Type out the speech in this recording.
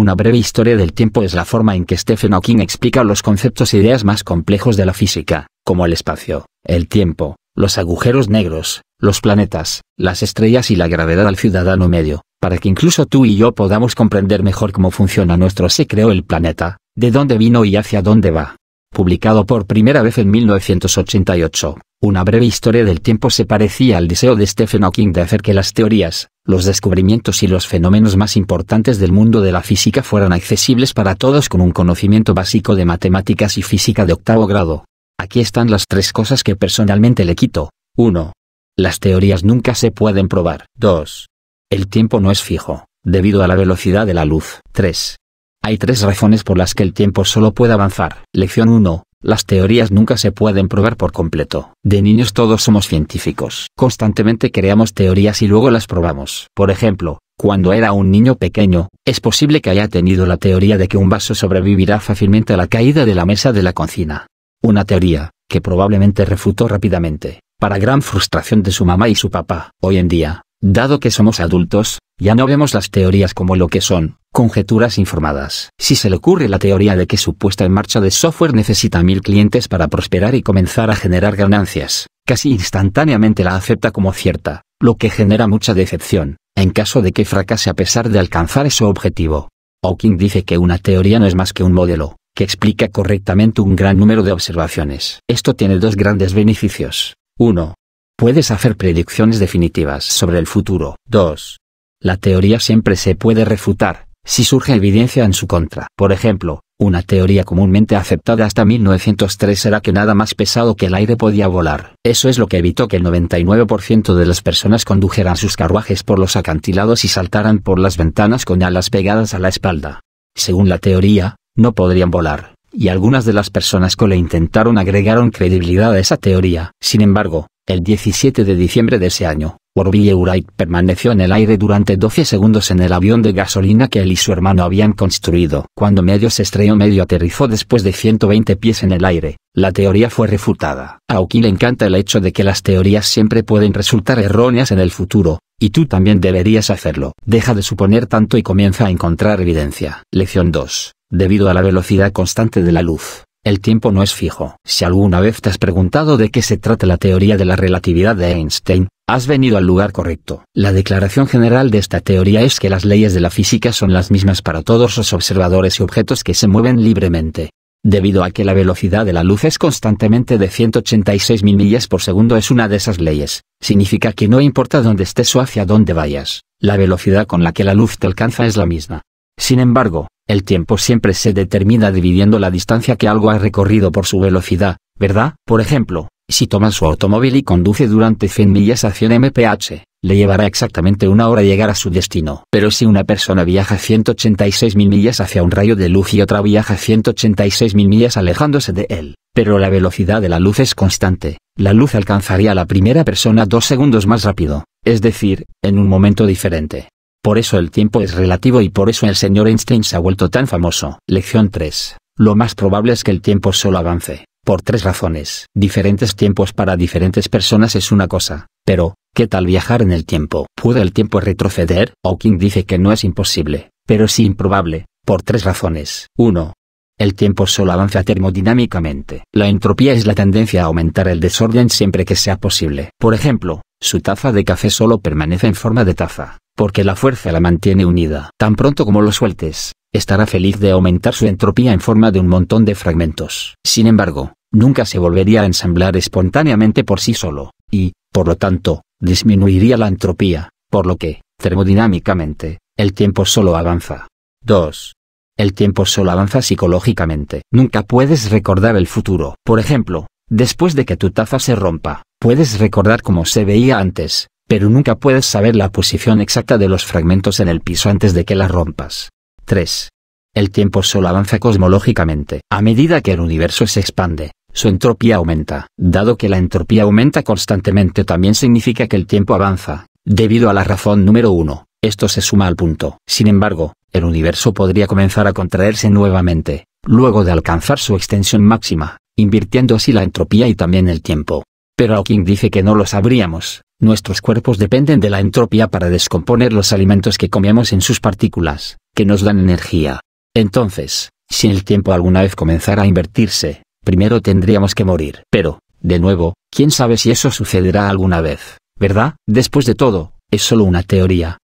Una breve historia del tiempo es la forma en que Stephen Hawking explica los conceptos e ideas más complejos de la física, como el espacio, el tiempo, los agujeros negros, los planetas, las estrellas y la gravedad al ciudadano medio, para que incluso tú y yo podamos comprender mejor cómo funciona nuestro se creó el planeta, de dónde vino y hacia dónde va. Publicado por primera vez en 1988. Una breve historia del tiempo se parecía al deseo de Stephen Hawking de hacer que las teorías, los descubrimientos y los fenómenos más importantes del mundo de la física fueran accesibles para todos con un conocimiento básico de matemáticas y física de octavo grado. Aquí están las tres cosas que personalmente le quito. 1. Las teorías nunca se pueden probar. 2. El tiempo no es fijo, debido a la velocidad de la luz. 3. Hay tres razones por las que el tiempo solo puede avanzar. Lección 1. Las teorías nunca se pueden probar por completo. De niños todos somos científicos. Constantemente creamos teorías y luego las probamos. Por ejemplo, cuando era un niño pequeño, es posible que haya tenido la teoría de que un vaso sobrevivirá fácilmente a la caída de la mesa de la cocina. Una teoría, que probablemente refutó rápidamente, para gran frustración de su mamá y su papá. Hoy en día, dado que somos adultos, ya no vemos las teorías como lo que son, Conjeturas informadas. Si se le ocurre la teoría de que su puesta en marcha de software necesita mil clientes para prosperar y comenzar a generar ganancias, casi instantáneamente la acepta como cierta, lo que genera mucha decepción, en caso de que fracase a pesar de alcanzar ese objetivo. Hawking dice que una teoría no es más que un modelo, que explica correctamente un gran número de observaciones. Esto tiene dos grandes beneficios. 1. Puedes hacer predicciones definitivas sobre el futuro. 2. La teoría siempre se puede refutar, si surge evidencia en su contra. Por ejemplo, una teoría comúnmente aceptada hasta 1903 era que nada más pesado que el aire podía volar. Eso es lo que evitó que el 99% de las personas condujeran sus carruajes por los acantilados y saltaran por las ventanas con alas pegadas a la espalda. Según la teoría, no podrían volar, y algunas de las personas que le intentaron agregaron credibilidad a esa teoría. Sin embargo, el 17 de diciembre de ese año, Orville Wright permaneció en el aire durante 12 segundos en el avión de gasolina que él y su hermano habían construido. Cuando medio se estrelló medio aterrizó después de 120 pies en el aire, la teoría fue refutada. A le encanta el hecho de que las teorías siempre pueden resultar erróneas en el futuro, y tú también deberías hacerlo. Deja de suponer tanto y comienza a encontrar evidencia. Lección 2. Debido a la velocidad constante de la luz, el tiempo no es fijo. Si alguna vez te has preguntado de qué se trata la teoría de la relatividad de Einstein, has venido al lugar correcto. La declaración general de esta teoría es que las leyes de la física son las mismas para todos los observadores y objetos que se mueven libremente. Debido a que la velocidad de la luz es constantemente de 186.000 millas por segundo es una de esas leyes, significa que no importa dónde estés o hacia dónde vayas, la velocidad con la que la luz te alcanza es la misma. Sin embargo, el tiempo siempre se determina dividiendo la distancia que algo ha recorrido por su velocidad, ¿verdad? Por ejemplo, si toma su automóvil y conduce durante 100 millas a 100 mph, le llevará exactamente una hora llegar a su destino. Pero si una persona viaja 186.000 millas hacia un rayo de luz y otra viaja 186.000 millas alejándose de él, pero la velocidad de la luz es constante, la luz alcanzaría a la primera persona dos segundos más rápido, es decir, en un momento diferente. Por eso el tiempo es relativo y por eso el señor Einstein se ha vuelto tan famoso. Lección 3. Lo más probable es que el tiempo solo avance, por tres razones. Diferentes tiempos para diferentes personas es una cosa, pero, ¿qué tal viajar en el tiempo? ¿Puede el tiempo retroceder? Hawking dice que no es imposible, pero sí improbable, por tres razones. 1. El tiempo solo avanza termodinámicamente. La entropía es la tendencia a aumentar el desorden siempre que sea posible. Por ejemplo, su taza de café solo permanece en forma de taza, porque la fuerza la mantiene unida. Tan pronto como lo sueltes, estará feliz de aumentar su entropía en forma de un montón de fragmentos. Sin embargo, nunca se volvería a ensamblar espontáneamente por sí solo, y, por lo tanto, disminuiría la entropía, por lo que, termodinámicamente, el tiempo solo avanza. 2. El tiempo solo avanza psicológicamente. Nunca puedes recordar el futuro. Por ejemplo, después de que tu taza se rompa, puedes recordar cómo se veía antes, pero nunca puedes saber la posición exacta de los fragmentos en el piso antes de que la rompas. 3. El tiempo solo avanza cosmológicamente. A medida que el universo se expande, su entropía aumenta. Dado que la entropía aumenta constantemente también significa que el tiempo avanza, debido a la razón número 1. Esto se suma al punto. Sin embargo, el universo podría comenzar a contraerse nuevamente, luego de alcanzar su extensión máxima, invirtiendo así la entropía y también el tiempo. Pero Hawking dice que no lo sabríamos, nuestros cuerpos dependen de la entropía para descomponer los alimentos que comemos en sus partículas, que nos dan energía. Entonces, si el tiempo alguna vez comenzara a invertirse, primero tendríamos que morir. Pero, de nuevo, quién sabe si eso sucederá alguna vez, ¿verdad? Después de todo, es solo una teoría,